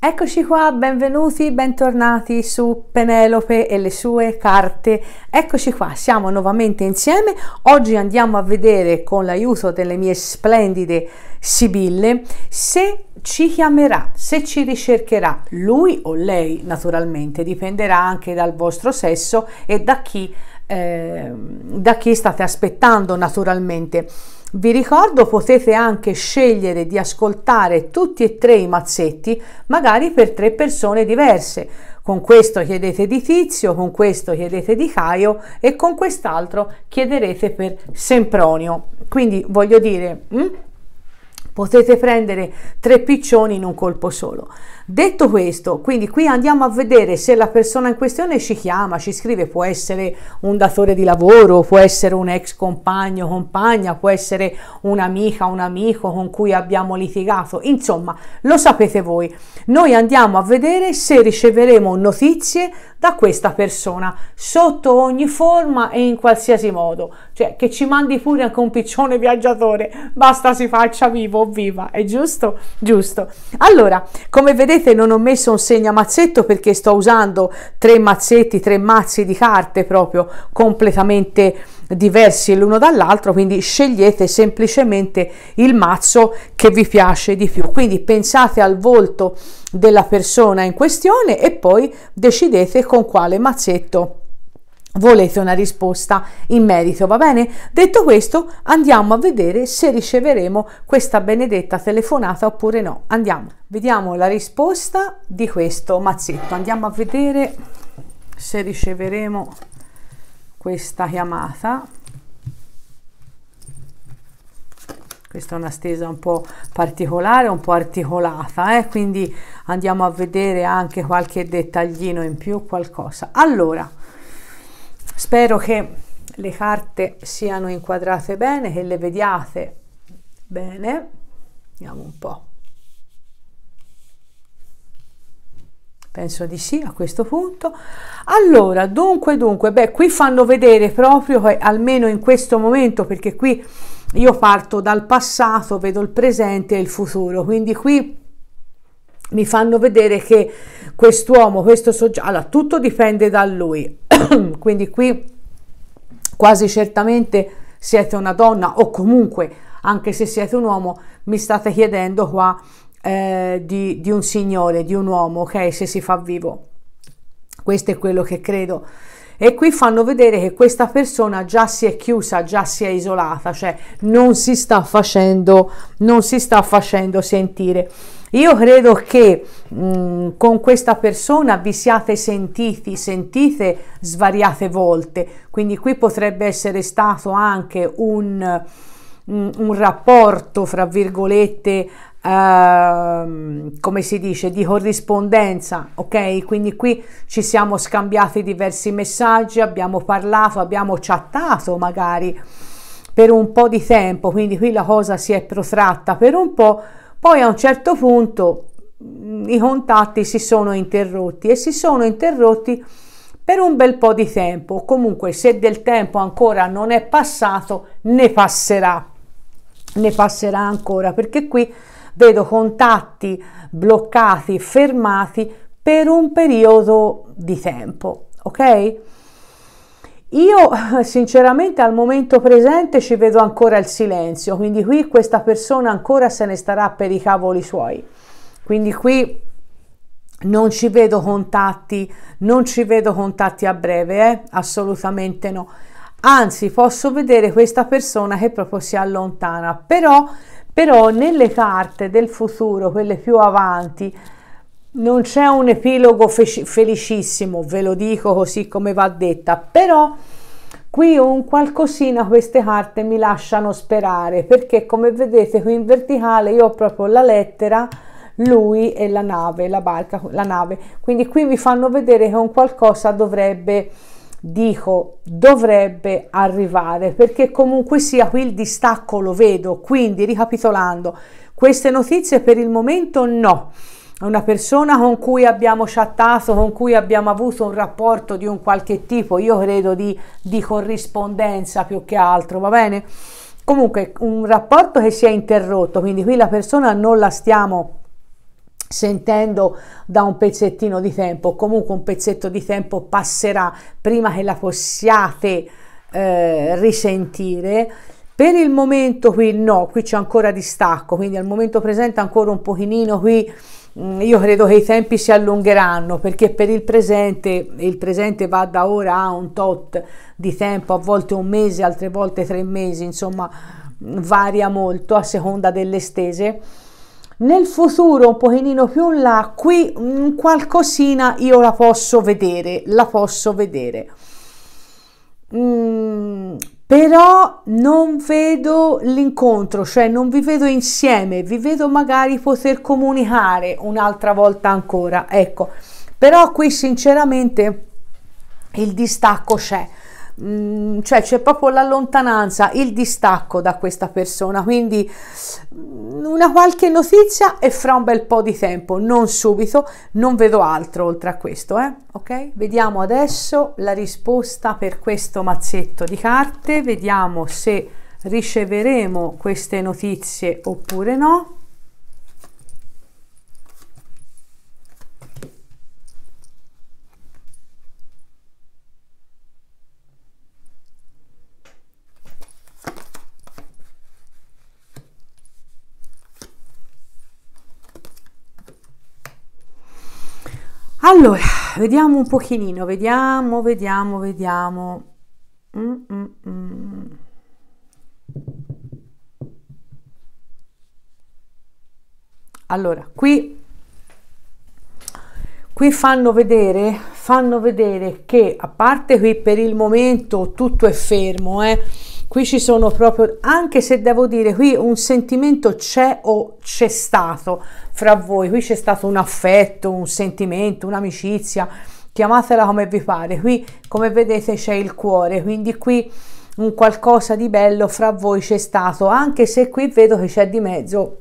Eccoci qua, benvenuti, bentornati su Penelope e le sue carte. Eccoci qua, siamo nuovamente insieme. Oggi andiamo a vedere con l'aiuto delle mie splendide Sibille se ci chiamerà, se ci ricercherà lui o lei, naturalmente, dipenderà anche dal vostro sesso e da chi, eh, da chi state aspettando, naturalmente. Vi ricordo potete anche scegliere di ascoltare tutti e tre i mazzetti, magari per tre persone diverse. Con questo chiedete di Tizio, con questo chiedete di Caio e con quest'altro chiederete per Sempronio. Quindi voglio dire, mh? Mm, potete prendere tre piccioni in un colpo solo. Detto questo, quindi qui andiamo a vedere se la persona in questione ci chiama, ci scrive, può essere un datore di lavoro, può essere un ex compagno, compagna, può essere un'amica, un amico con cui abbiamo litigato, insomma, lo sapete voi. Noi andiamo a vedere se riceveremo notizie da questa persona sotto ogni forma e in qualsiasi modo, cioè che ci mandi pure anche un piccione viaggiatore, basta si faccia vivo o viva, è giusto? Giusto. Allora, come vedete vedete non ho messo un segnamazzetto perché sto usando tre mazzetti, tre mazzi di carte proprio completamente diversi l'uno dall'altro, quindi scegliete semplicemente il mazzo che vi piace di più. Quindi pensate al volto della persona in questione e poi decidete con quale mazzetto volete una risposta in merito, va bene? Detto questo, andiamo a vedere se riceveremo questa benedetta telefonata oppure no. Andiamo, vediamo la risposta di questo mazzetto. Andiamo a vedere se riceveremo questa chiamata. Questa è una stesa un po' particolare, un po' articolata, eh? quindi andiamo a vedere anche qualche dettaglino in più, qualcosa. Allora, Spero che le carte siano inquadrate bene, che le vediate bene. Vediamo un po'. Penso di sì a questo punto. Allora, dunque, dunque, beh, qui fanno vedere proprio, che, almeno in questo momento, perché qui io parto dal passato, vedo il presente e il futuro, quindi qui mi fanno vedere che quest'uomo, questo soggetto, allora tutto dipende da lui, Quindi qui quasi certamente siete una donna o comunque anche se siete un uomo mi state chiedendo qua eh, di, di un signore, di un uomo, ok? Se si fa vivo. Questo è quello che credo e qui fanno vedere che questa persona già si è chiusa, già si è isolata, cioè non si sta facendo, non si sta facendo sentire. Io credo che mh, mm, con questa persona vi siate sentiti, sentite svariate volte, quindi qui potrebbe essere stato anche un, mm, un rapporto, fra virgolette, eh, come si dice, di corrispondenza, ok? Quindi qui ci siamo scambiati diversi messaggi, abbiamo parlato, abbiamo chattato magari per un po' di tempo, quindi qui la cosa si è protratta per un po', poi a un certo punto mm, i contatti si sono interrotti e si sono interrotti per un bel po' di tempo. Comunque, se del tempo ancora non è passato, ne passerà, ne passerà ancora perché qui vedo contatti bloccati, fermati per un periodo di tempo, ok? Io sinceramente al momento presente ci vedo ancora il silenzio, quindi qui questa persona ancora se ne starà per i cavoli suoi. Quindi qui non ci vedo contatti, non ci vedo contatti a breve, eh? assolutamente no. Anzi, posso vedere questa persona che proprio si allontana, però però nelle carte del futuro, quelle più avanti, non c'è un epilogo fe- felicissimo, ve lo dico così come va detta, però qui un qualcosina queste carte mi lasciano sperare, perché come vedete qui in verticale io ho proprio la lettera lui e la nave, la barca, la nave. Quindi qui mi fanno vedere che un qualcosa dovrebbe dico dovrebbe arrivare perché comunque sia qui il distacco lo vedo quindi ricapitolando queste notizie per il momento no una persona con cui abbiamo chattato, con cui abbiamo avuto un rapporto di un qualche tipo, io credo di, di, corrispondenza più che altro, va bene? Comunque un rapporto che si è interrotto, quindi qui la persona non la stiamo sentendo da un pezzettino di tempo, comunque un pezzetto di tempo passerà prima che la possiate eh, risentire. Per il momento qui no, qui c'è ancora distacco, quindi al momento presente ancora un pochino qui mm, io credo che i tempi si allungheranno perché per il presente il presente va da ora a un tot di tempo, a volte un mese, altre volte tre mesi, insomma varia molto a seconda delle stese nel futuro un pochino più in là qui mh, mm, qualcosina io la posso vedere la posso vedere mm, però non vedo l'incontro, cioè non vi vedo insieme, vi vedo magari poter comunicare un'altra volta ancora, ecco, però qui sinceramente il distacco c'è, Mm, cioè c'è proprio la lontananza, il distacco da questa persona, quindi mm, una qualche notizia e fra un bel po' di tempo, non subito, non vedo altro oltre a questo, eh? ok? Vediamo adesso la risposta per questo mazzetto di carte, vediamo se riceveremo queste notizie oppure no. Allora, vediamo un pochino, vediamo, vediamo, vediamo. Mm, mm, mm. Allora, qui, qui fanno vedere, fanno vedere che a parte qui per il momento tutto è fermo, eh, qui ci sono proprio anche se devo dire qui un sentimento c'è o c'è stato fra voi qui c'è stato un affetto un sentimento un'amicizia chiamatela come vi pare qui come vedete c'è il cuore quindi qui un qualcosa di bello fra voi c'è stato anche se qui vedo che c'è di mezzo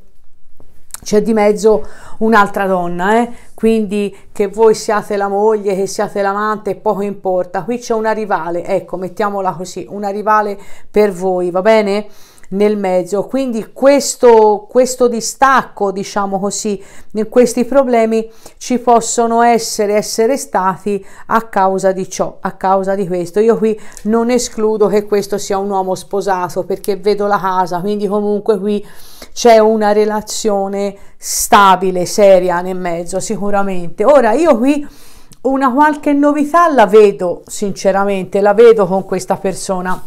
c'è di mezzo un'altra donna, eh? quindi che voi siate la moglie, che siate l'amante, poco importa, qui c'è una rivale, ecco, mettiamola così, una rivale per voi, va bene? nel mezzo. Quindi questo, questo distacco, diciamo così, questi problemi ci possono essere, essere stati a causa di ciò, a causa di questo. Io qui non escludo che questo sia un uomo sposato perché vedo la casa, quindi comunque qui c'è una relazione stabile, seria nel mezzo, sicuramente. Ora io qui una qualche novità la vedo, sinceramente, la vedo con questa persona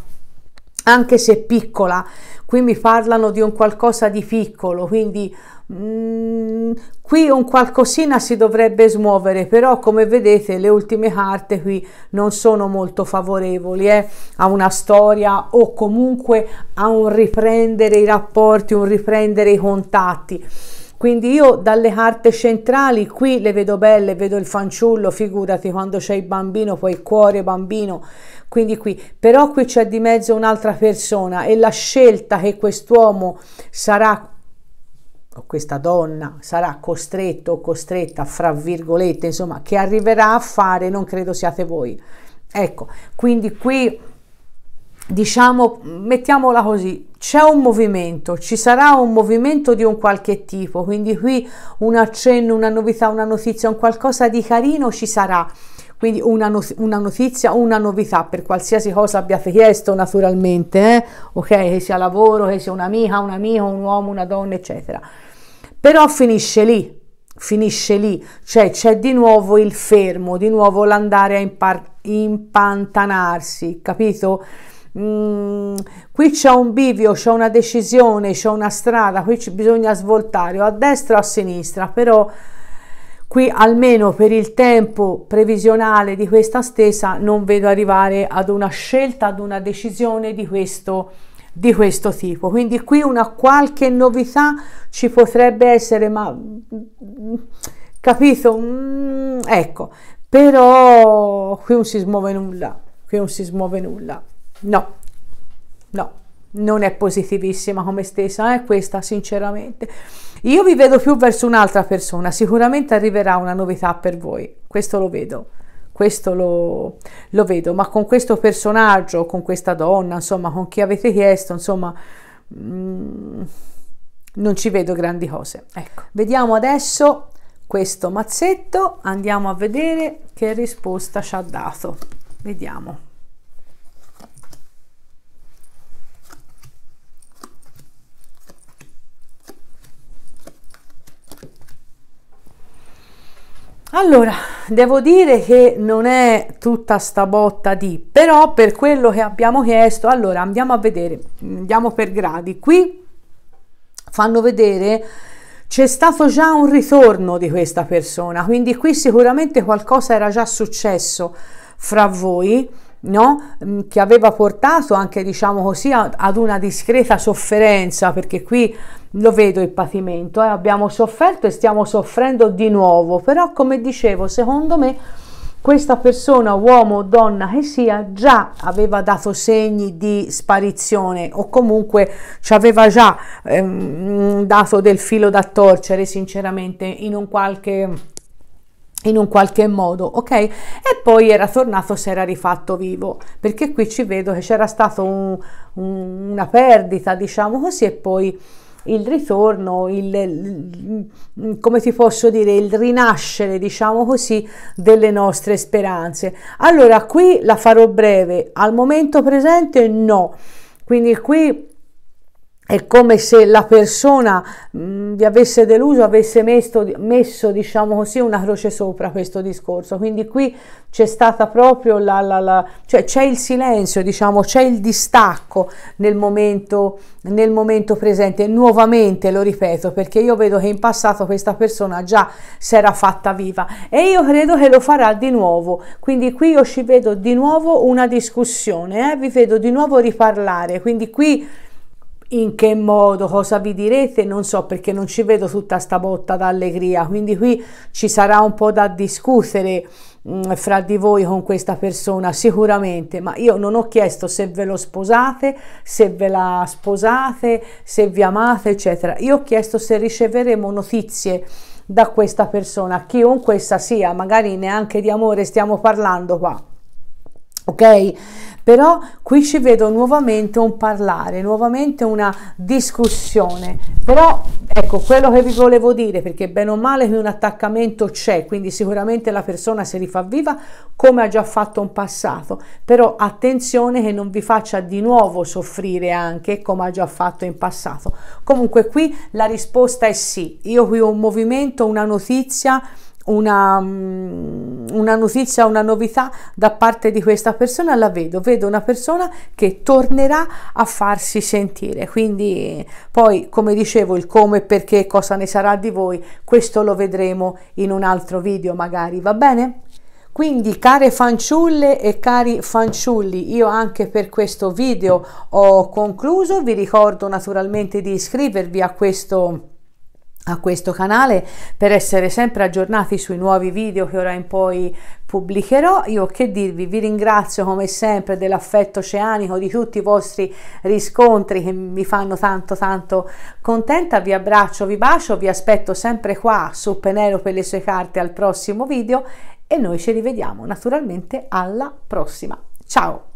anche se piccola. Qui mi parlano di un qualcosa di piccolo, quindi mh, mm, qui un qualcosina si dovrebbe smuovere, però come vedete le ultime carte qui non sono molto favorevoli eh, a una storia o comunque a un riprendere i rapporti, un riprendere i contatti quindi io dalle carte centrali qui le vedo belle, vedo il fanciullo, figurati quando c'è il bambino, poi il cuore bambino, quindi qui. Però qui c'è di mezzo un'altra persona e la scelta che quest'uomo sarà o questa donna sarà costretto o costretta, fra virgolette, insomma, che arriverà a fare, non credo siate voi. Ecco, quindi qui diciamo, mettiamola così, c'è un movimento, ci sarà un movimento di un qualche tipo, quindi qui un accenno, una novità, una notizia, un qualcosa di carino ci sarà. Quindi una, no una notizia, una novità per qualsiasi cosa abbiate chiesto naturalmente, eh? ok? Che sia lavoro, che sia un'amica, un amico, un uomo, una donna, eccetera. Però finisce lì, finisce lì, cioè c'è di nuovo il fermo, di nuovo l'andare a impantanarsi, capito? Mm, qui c'è un bivio, c'è una decisione, c'è una strada, qui bisogna svoltare o a destra o a sinistra, però qui almeno per il tempo previsionale di questa stessa non vedo arrivare ad una scelta, ad una decisione di questo, di questo tipo. Quindi qui una qualche novità ci potrebbe essere, ma mm, capito? Mm, ecco, però qui non si smuove nulla, qui non si smuove nulla. No, no, non è positivissima come stessa, è eh, questa sinceramente. Io vi vedo più verso un'altra persona, sicuramente arriverà una novità per voi, questo lo vedo, questo lo, lo vedo, ma con questo personaggio, con questa donna, insomma, con chi avete chiesto, insomma... Mm, non ci vedo grandi cose. Ecco, vediamo adesso questo mazzetto, andiamo a vedere che risposta ci ha dato. Vediamo. Allora, devo dire che non è tutta sta botta di, però per quello che abbiamo chiesto, allora andiamo a vedere, andiamo mm, per gradi. Qui fanno vedere c'è stato già un ritorno di questa persona, quindi qui sicuramente qualcosa era già successo fra voi no? che mm, aveva portato anche diciamo così ad una discreta sofferenza perché qui lo vedo il patimento eh? abbiamo sofferto e stiamo soffrendo di nuovo però come dicevo secondo me questa persona, uomo o donna che sia, già aveva dato segni di sparizione o comunque ci aveva già ehm, dato del filo da torcere, sinceramente, in un qualche in un qualche modo, ok? E poi era tornato, si era rifatto vivo, perché qui ci vedo che c'era stata un, un, una perdita, diciamo così, e poi il ritorno, il, il, come ti posso dire, il rinascere, diciamo così, delle nostre speranze. Allora, qui la farò breve, al momento presente no, quindi qui è come se la persona mh, mm, vi avesse deluso, avesse messo, messo, diciamo così, una croce sopra questo discorso. Quindi qui c'è stata proprio la, la, la cioè c'è il silenzio, diciamo, c'è il distacco nel momento, nel momento presente. Nuovamente lo ripeto, perché io vedo che in passato questa persona già si era fatta viva e io credo che lo farà di nuovo. Quindi qui io ci vedo di nuovo una discussione, eh? vi vedo di nuovo riparlare. Quindi qui in che modo, cosa vi direte, non so perché non ci vedo tutta sta botta d'allegria, quindi qui ci sarà un po' da discutere mh, mm, fra di voi con questa persona sicuramente, ma io non ho chiesto se ve lo sposate, se ve la sposate, se vi amate, eccetera. Io ho chiesto se riceveremo notizie da questa persona, chiunque essa sia, magari neanche di amore stiamo parlando qua ok? Però qui ci vedo nuovamente un parlare, nuovamente una discussione. Però ecco quello che vi volevo dire, perché bene o male che un attaccamento c'è, quindi sicuramente la persona si rifà viva come ha già fatto in passato, però attenzione che non vi faccia di nuovo soffrire anche come ha già fatto in passato. Comunque qui la risposta è sì, io qui ho un movimento, una notizia una, mm, una, notizia, una novità da parte di questa persona, la vedo, vedo una persona che tornerà a farsi sentire, quindi poi come dicevo il come, perché, cosa ne sarà di voi, questo lo vedremo in un altro video magari, va bene? Quindi care fanciulle e cari fanciulli, io anche per questo video ho concluso, vi ricordo naturalmente di iscrivervi a questo a questo canale per essere sempre aggiornati sui nuovi video che ora in poi pubblicherò. Io che dirvi, vi ringrazio come sempre dell'affetto oceanico, di tutti i vostri riscontri che mi fanno tanto tanto contenta, vi abbraccio, vi bacio, vi aspetto sempre qua su Penelope e le sue carte al prossimo video e noi ci rivediamo naturalmente alla prossima. Ciao!